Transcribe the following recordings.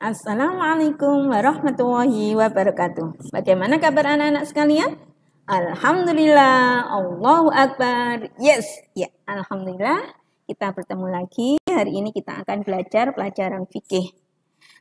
Assalamualaikum warahmatullahi wabarakatuh. Bagaimana kabar anak-anak sekalian? Alhamdulillah, Allahu Akbar. Yes, ya, alhamdulillah kita bertemu lagi. Hari ini kita akan belajar pelajaran fikih.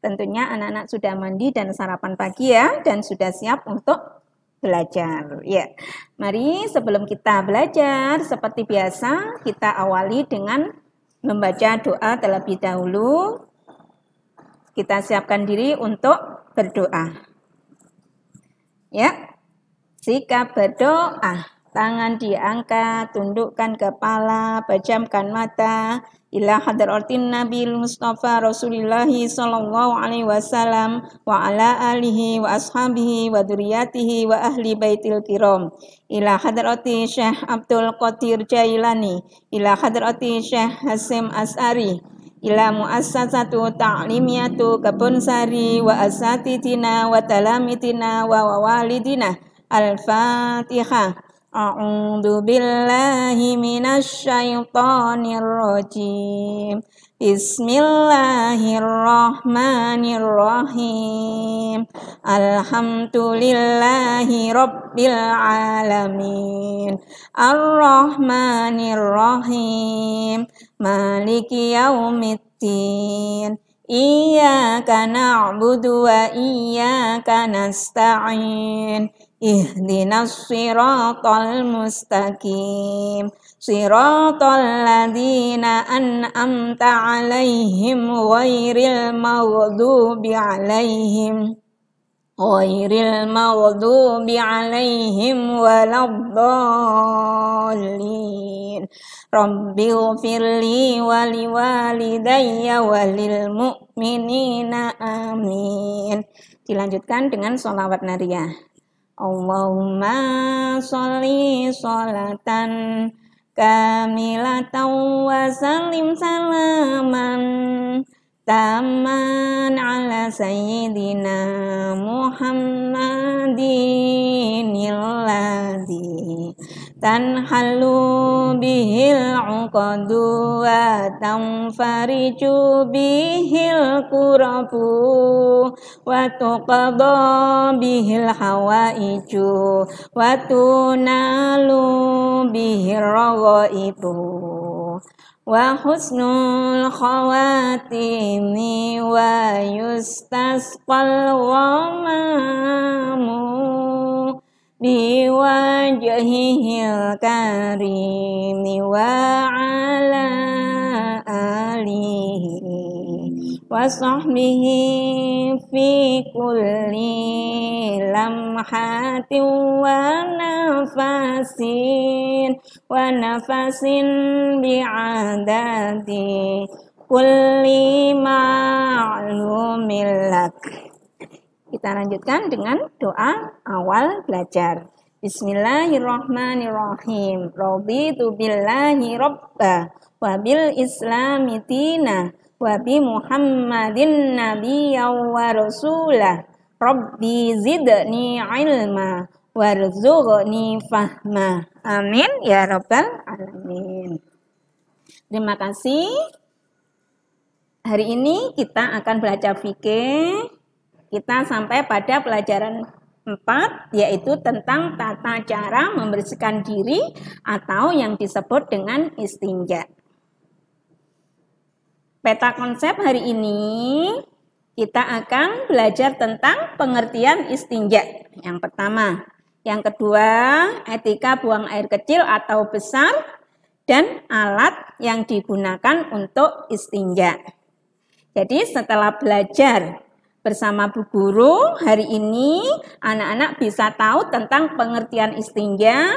Tentunya anak-anak sudah mandi dan sarapan pagi ya dan sudah siap untuk belajar. Ya. Mari sebelum kita belajar seperti biasa kita awali dengan membaca doa terlebih dahulu kita siapkan diri untuk berdoa. Ya. Jika berdoa, tangan diangkat, tundukkan kepala, pejamkan mata, ila ortin Nabi Mustafa Rasulullah sallallahu alaihi wasallam wa ala alihi wa ashabihi wa duriyatihi wa ahli baitil kiram ila ortin Syekh Abdul Qadir Jailani ila ortin Syekh Hasim As'ari ila muassasatu ta'limiyatu sari wa asatidina wa talamitina wa wawalidina al-fatihah A'udzu billahi minasyaitonirrajim. Bismillahirrahmanirrahim. Alhamdulillahi rabbil alamin. Arrahmanirrahim. Maliki yaumiddin. Iyyaka na'budu wa iyyaka nasta'in. Ihdinas siratal mustaqim siratul ladina an'amta alaihim Ghairil maghdubi alaihim Ghairil maghdubi alaihim Waladdallin Rabbi ufirli waliwalidayya Walil mu'minina amin Dilanjutkan dengan sholawat nariyah. Allahumma sholli sholatan kamilatan wa salim salaman taman ala sayyidina Muhammadin tanhalu bihil uqadu wa tanfariju bihil kurabu wa tuqadu bihil hawaiju wa tunalu bihil rawaibu wa husnul khawatimi wa yustasqal بوجهه الكريم وعلى آله وصحبه في كل لمحة ونفس ونفس بعدد كل معلوم لك kita lanjutkan dengan doa awal belajar. Bismillahirrahmanirrahim. tu billahi robba Wabil islamitina. Wabi muhammadin nabiya wa rasulah. Rabbi zidni ilma warzuqni fahma. Amin ya rabbal alamin. Terima kasih. Hari ini kita akan belajar fikih kita sampai pada pelajaran 4 yaitu tentang tata cara membersihkan diri atau yang disebut dengan istinja. Peta konsep hari ini kita akan belajar tentang pengertian istinja. Yang pertama, yang kedua, etika buang air kecil atau besar dan alat yang digunakan untuk istinja. Jadi setelah belajar bersama Bu Guru hari ini anak-anak bisa tahu tentang pengertian istinja,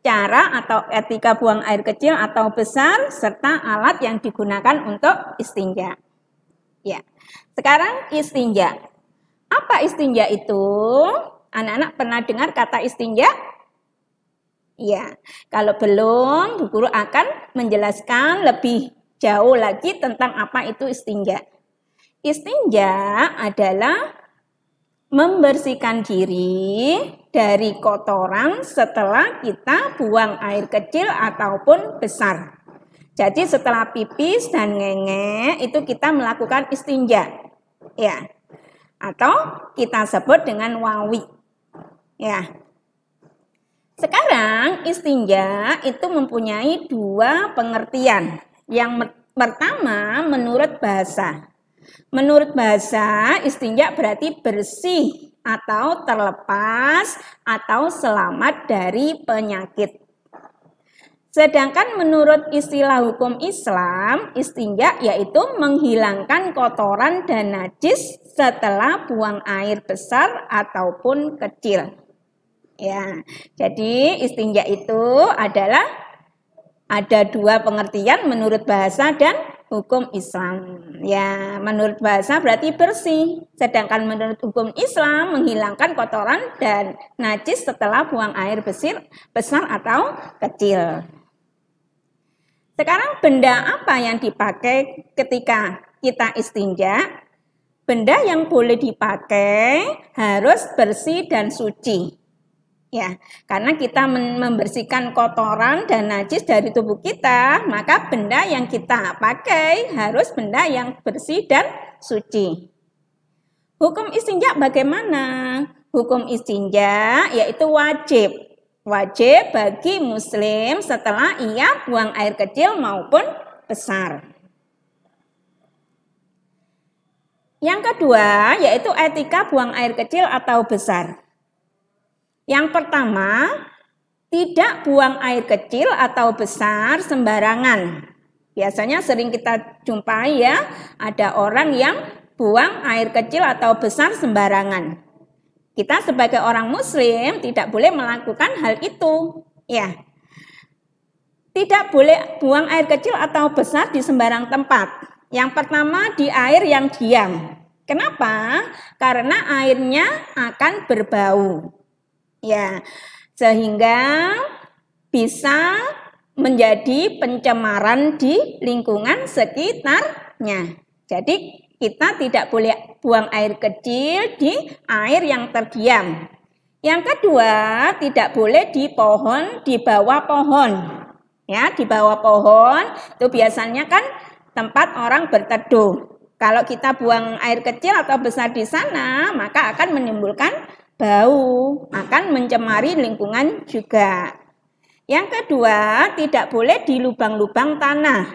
cara atau etika buang air kecil atau besar serta alat yang digunakan untuk istinja. Ya. Sekarang istinja. Apa istinja itu? Anak-anak pernah dengar kata istinja? Ya. Kalau belum, Bu Guru akan menjelaskan lebih jauh lagi tentang apa itu istinja. Istinja adalah membersihkan diri dari kotoran setelah kita buang air kecil ataupun besar. Jadi setelah pipis dan ngenge itu kita melakukan istinja. Ya. Atau kita sebut dengan wawi. Ya. Sekarang istinja itu mempunyai dua pengertian. Yang pertama menurut bahasa. Menurut bahasa, istinja berarti bersih atau terlepas atau selamat dari penyakit. Sedangkan menurut istilah hukum Islam, istinja yaitu menghilangkan kotoran dan najis setelah buang air besar ataupun kecil. Ya, jadi istinja itu adalah ada dua pengertian menurut bahasa dan hukum Islam. Ya, menurut bahasa berarti bersih. Sedangkan menurut hukum Islam menghilangkan kotoran dan najis setelah buang air besar, besar atau kecil. Sekarang benda apa yang dipakai ketika kita istinja? Benda yang boleh dipakai harus bersih dan suci. Ya, karena kita membersihkan kotoran dan najis dari tubuh kita, maka benda yang kita pakai harus benda yang bersih dan suci. Hukum istinja bagaimana? Hukum istinja yaitu wajib. Wajib bagi muslim setelah ia buang air kecil maupun besar. Yang kedua yaitu etika buang air kecil atau besar. Yang pertama, tidak buang air kecil atau besar sembarangan. Biasanya sering kita jumpai ya, ada orang yang buang air kecil atau besar sembarangan. Kita sebagai orang muslim tidak boleh melakukan hal itu, ya. Tidak boleh buang air kecil atau besar di sembarang tempat. Yang pertama di air yang diam. Kenapa? Karena airnya akan berbau. Ya, sehingga bisa menjadi pencemaran di lingkungan sekitarnya. Jadi kita tidak boleh buang air kecil di air yang terdiam. Yang kedua, tidak boleh di pohon, di bawah pohon. Ya, di bawah pohon itu biasanya kan tempat orang berteduh. Kalau kita buang air kecil atau besar di sana, maka akan menimbulkan bau akan mencemari lingkungan juga. Yang kedua, tidak boleh di lubang-lubang tanah.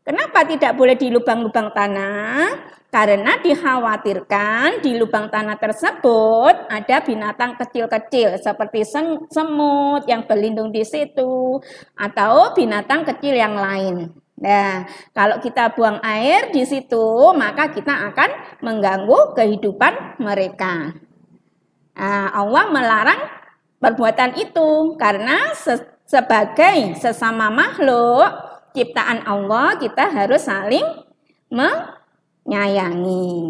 Kenapa tidak boleh di lubang-lubang tanah? Karena dikhawatirkan di lubang tanah tersebut ada binatang kecil-kecil seperti semut yang berlindung di situ atau binatang kecil yang lain. Nah, kalau kita buang air di situ, maka kita akan mengganggu kehidupan mereka. Nah, Allah melarang perbuatan itu karena se sebagai sesama makhluk ciptaan Allah kita harus saling menyayangi.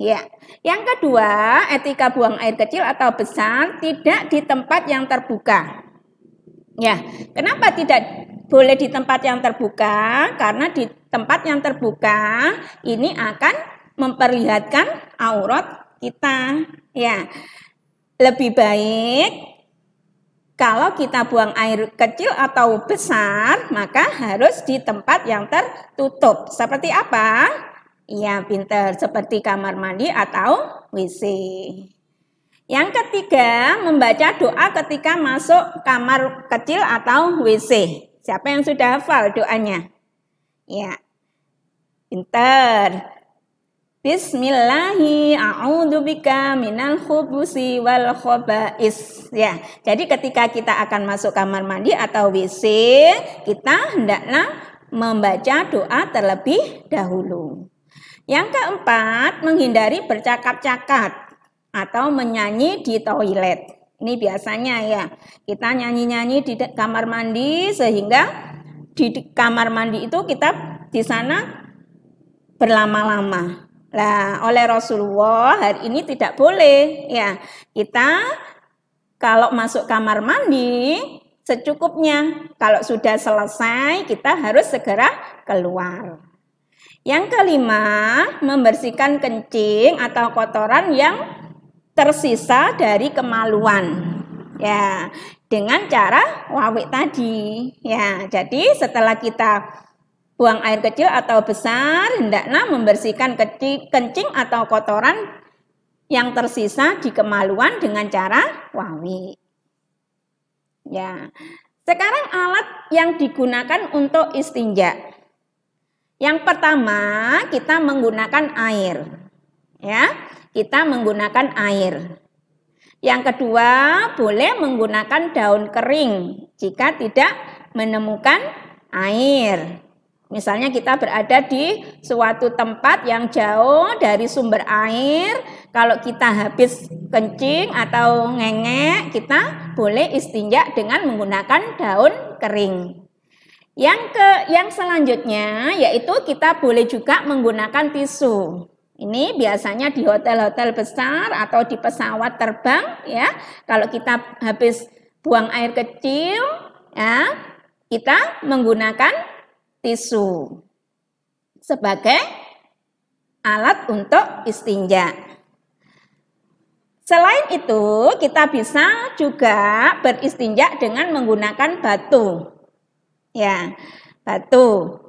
Ya, yang kedua, etika buang air kecil atau besar tidak di tempat yang terbuka. Ya, kenapa tidak boleh di tempat yang terbuka karena di tempat yang terbuka ini akan memperlihatkan aurat kita ya lebih baik kalau kita buang air kecil atau besar, maka harus di tempat yang tertutup. Seperti apa? Ya, pinter. Seperti kamar mandi atau WC. Yang ketiga, membaca doa ketika masuk kamar kecil atau WC. Siapa yang sudah hafal doanya? Ya, pinter. Bismillahi bika minal khubusi wal khobais ya. Jadi ketika kita akan masuk kamar mandi atau WC, kita hendaklah membaca doa terlebih dahulu. Yang keempat, menghindari bercakap-cakap atau menyanyi di toilet. Ini biasanya ya, kita nyanyi-nyanyi di kamar mandi sehingga di kamar mandi itu kita di sana berlama-lama Nah, oleh Rasulullah hari ini tidak boleh ya. Kita kalau masuk kamar mandi secukupnya. Kalau sudah selesai, kita harus segera keluar. Yang kelima, membersihkan kencing atau kotoran yang tersisa dari kemaluan. Ya, dengan cara wawik tadi. Ya, jadi setelah kita Buang air kecil atau besar, hendaklah membersihkan kencing atau kotoran yang tersisa di kemaluan dengan cara wawi. Ya. Sekarang alat yang digunakan untuk istinja. Yang pertama, kita menggunakan air. Ya, kita menggunakan air. Yang kedua, boleh menggunakan daun kering jika tidak menemukan air. Misalnya kita berada di suatu tempat yang jauh dari sumber air, kalau kita habis kencing atau ngengek, kita boleh istinja dengan menggunakan daun kering. Yang ke yang selanjutnya yaitu kita boleh juga menggunakan tisu. Ini biasanya di hotel-hotel besar atau di pesawat terbang ya. Kalau kita habis buang air kecil ya, kita menggunakan tisu sebagai alat untuk istinja. Selain itu, kita bisa juga beristinja dengan menggunakan batu. Ya, batu.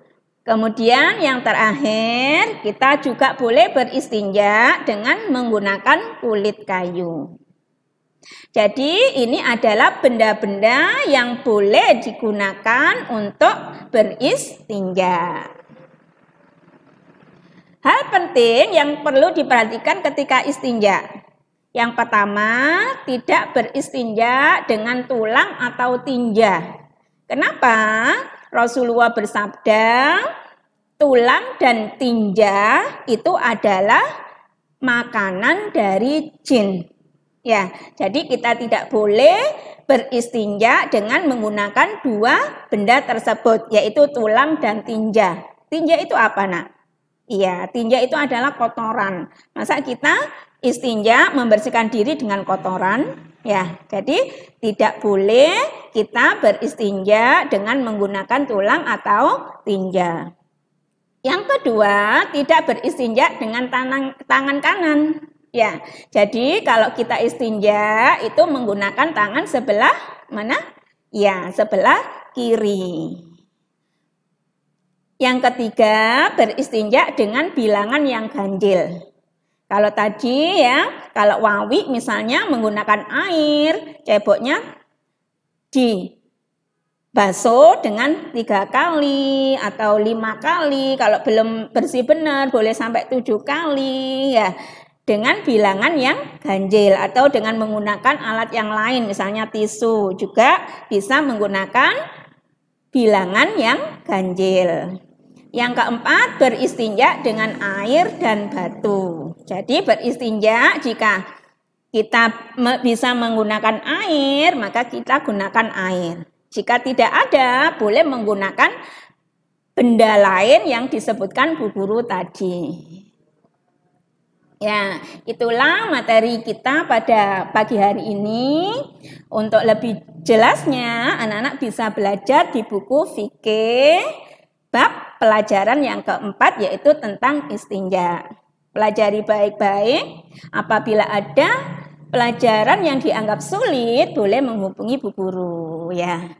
Kemudian yang terakhir, kita juga boleh beristinja dengan menggunakan kulit kayu. Jadi ini adalah benda-benda yang boleh digunakan untuk beristinja. Hal penting yang perlu diperhatikan ketika istinja. Yang pertama, tidak beristinja dengan tulang atau tinja. Kenapa? Rasulullah bersabda, tulang dan tinja itu adalah makanan dari jin. Ya, jadi kita tidak boleh beristinja dengan menggunakan dua benda tersebut, yaitu tulang dan tinja. Tinja itu apa, nak? Iya, tinja itu adalah kotoran. Masa kita istinja membersihkan diri dengan kotoran? Ya, jadi tidak boleh kita beristinja dengan menggunakan tulang atau tinja. Yang kedua, tidak beristinja dengan tangan, tangan kanan. Ya, jadi kalau kita istinja itu menggunakan tangan sebelah mana? Ya, sebelah kiri. Yang ketiga, beristinja dengan bilangan yang ganjil. Kalau tadi ya, kalau wawi misalnya menggunakan air, ceboknya di baso dengan tiga kali atau lima kali. Kalau belum bersih benar boleh sampai tujuh kali ya dengan bilangan yang ganjil atau dengan menggunakan alat yang lain misalnya tisu juga bisa menggunakan bilangan yang ganjil. Yang keempat beristinja dengan air dan batu. Jadi beristinja jika kita bisa menggunakan air maka kita gunakan air. Jika tidak ada boleh menggunakan benda lain yang disebutkan bu guru tadi. Ya, itulah materi kita pada pagi hari ini. Untuk lebih jelasnya, anak-anak bisa belajar di buku fikih bab pelajaran yang keempat yaitu tentang istinja. Pelajari baik-baik. Apabila ada pelajaran yang dianggap sulit, boleh menghubungi Bu Guru ya.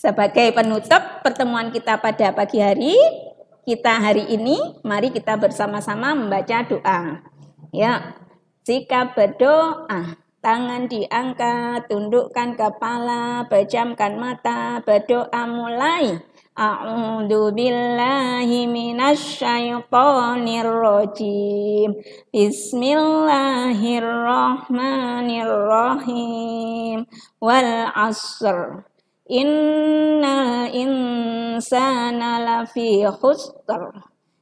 Sebagai penutup pertemuan kita pada pagi hari, kita hari ini, mari kita bersama-sama membaca doa. Ya, jika berdoa, tangan diangkat, tundukkan kepala, pejamkan mata, berdoa mulai. A'udzu billahi minasyaitonir rajim. Bismillahirrahmanirrahim. Wal 'asr. Innal insana lafi khusr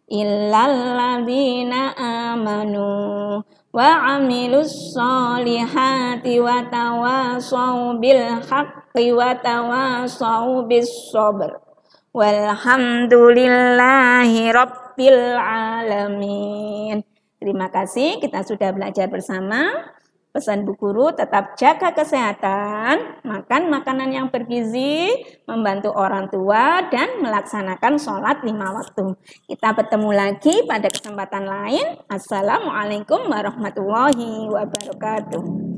illa alladhina amanu wa amilus solihati wa tawasaw bil haqqi wa tawasaw bis sabr walhamdulillahi rabbil alamin terima kasih kita sudah belajar bersama Pesan Bu Guru tetap jaga kesehatan, makan makanan yang bergizi, membantu orang tua, dan melaksanakan sholat lima waktu. Kita bertemu lagi pada kesempatan lain. Assalamualaikum warahmatullahi wabarakatuh.